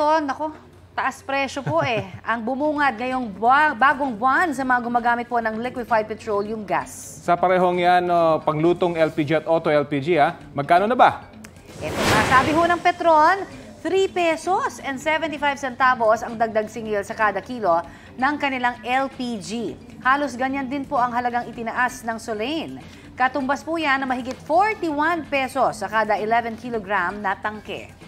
Eto, nako, taas presyo po eh. Ang bumungad ngayong bagong buwan sa mga gumagamit po ng liquefied petroleum gas. Sa parehong yan, oh, panglutong LPG at auto LPG, ha? magkano na ba? Ito na, sabi ho ng Petron, 3 pesos and 75 centavos ang dagdag singil sa kada kilo ng kanilang LPG. Halos ganyan din po ang halagang itinaas ng Solane. Katumbas po yan na mahigit 41 pesos sa kada 11 kilogram na tangke.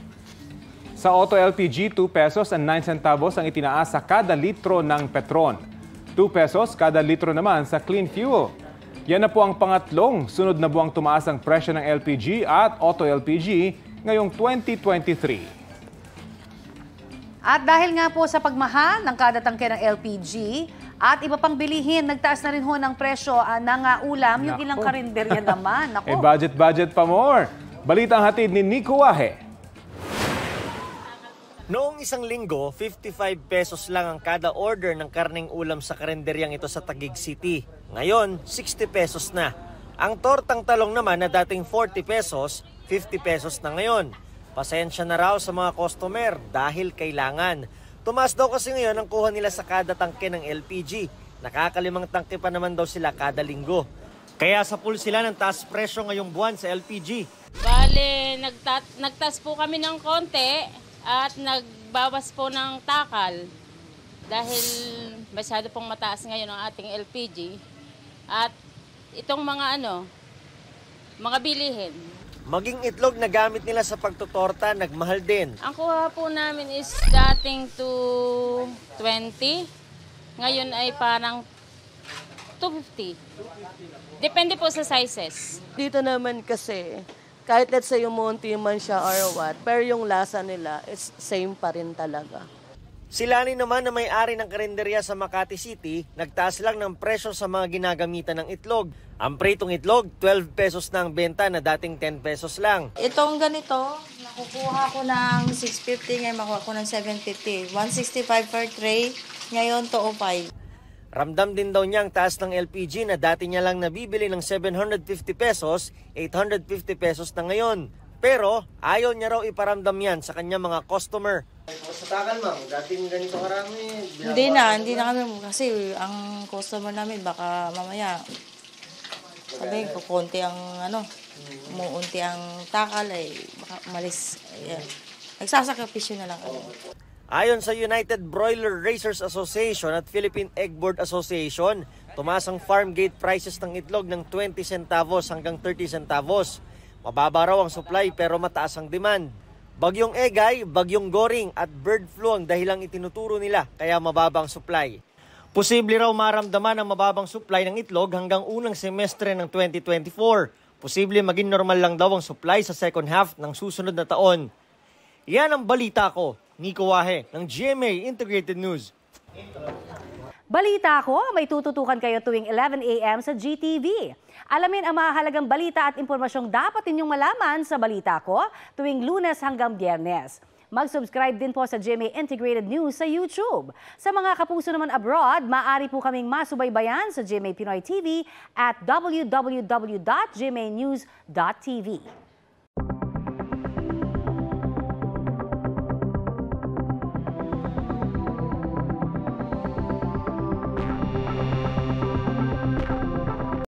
Sa Auto LPG, 2 pesos and 9 centavos ang itinaas sa kada litro ng petron. 2 pesos kada litro naman sa clean fuel. Yan na po ang pangatlong sunod na buwang tumaas ang presyo ng LPG at Auto LPG ngayong 2023. At dahil nga po sa pagmahal ng kada tangke ng LPG at iba pang bilihin, nagtaas na rin ho ng presyo uh, ng uh, ulam, yung Naku. ilang karinderya naman. Naku. eh budget-budget pa more. Balitang hatid ni Nico Wahe. Noong isang linggo, 55 pesos lang ang kada order ng karneng ulam sa karinderyang ito sa Taguig City. Ngayon, 60 pesos na. Ang tortang talong naman na dating 40 pesos, 50 pesos na ngayon. Pasensya na raw sa mga customer dahil kailangan. Tumaas daw kasi ngayon ang kuha nila sa kada tangke ng LPG. Nakakalimang tangke pa naman daw sila kada linggo. Kaya sa pool sila ng taas presyo ngayong buwan sa LPG. Bale, nagta- nagtas po kami ng konti at nagbawas po ng takal dahil masyado pong mataas ngayon ang ating LPG at itong mga ano, mga bilihin. Maging itlog na gamit nila sa pagtutorta, nagmahal din. Ang kuha po namin is dating to 20. Ngayon ay parang 250. Depende po sa sizes. Dito naman kasi, kahit let's say umunti man siya or what, pero yung lasa nila is same pa rin talaga. Si Lani naman na may-ari ng karinderya sa Makati City, nagtaas lang ng presyo sa mga ginagamitan ng itlog. Ang pritong itlog, 12 pesos na ang benta na dating 10 pesos lang. Itong ganito, nakukuha ko ng 650, ngayon makuha ko ng 750. 165 per tray, ngayon to 05. Ramdam din daw niya ang taas ng LPG na dati niya lang nabibili ng 750 pesos, 850 pesos na ngayon. Pero ayaw niya raw iparamdam yan sa kanya mga customer. Sa Masatakan ma'am, dating ganito karami. Hindi na, hindi na kami kasi ang customer namin baka mamaya sabi ko konti ang ano, umuunti ang takal ay eh, baka malis. Ayan. Nagsasakripisyo na lang kami. Ayon sa United Broiler Racers Association at Philippine Egg Board Association, tumaas ang farm gate prices ng itlog ng 20 centavos hanggang 30 centavos. Mababa raw ang supply pero mataas ang demand. Bagyong egay, bagyong goring at bird flu ang dahilang itinuturo nila kaya mababang supply. Posible raw maramdaman ang mababang supply ng itlog hanggang unang semestre ng 2024. Posible maging normal lang daw ang supply sa second half ng susunod na taon. Yan ang balita ko. Nico Wahe ng GMA Integrated News. Balita ko, may tututukan kayo tuwing 11 a.m. sa GTV. Alamin ang mahalagang balita at impormasyong dapat ninyong malaman sa Balita ko tuwing lunes hanggang biyernes. Mag-subscribe din po sa GMA Integrated News sa YouTube. Sa mga kapuso naman abroad, maaari po kaming masubaybayan sa GMA Pinoy TV at www.gmanews.tv.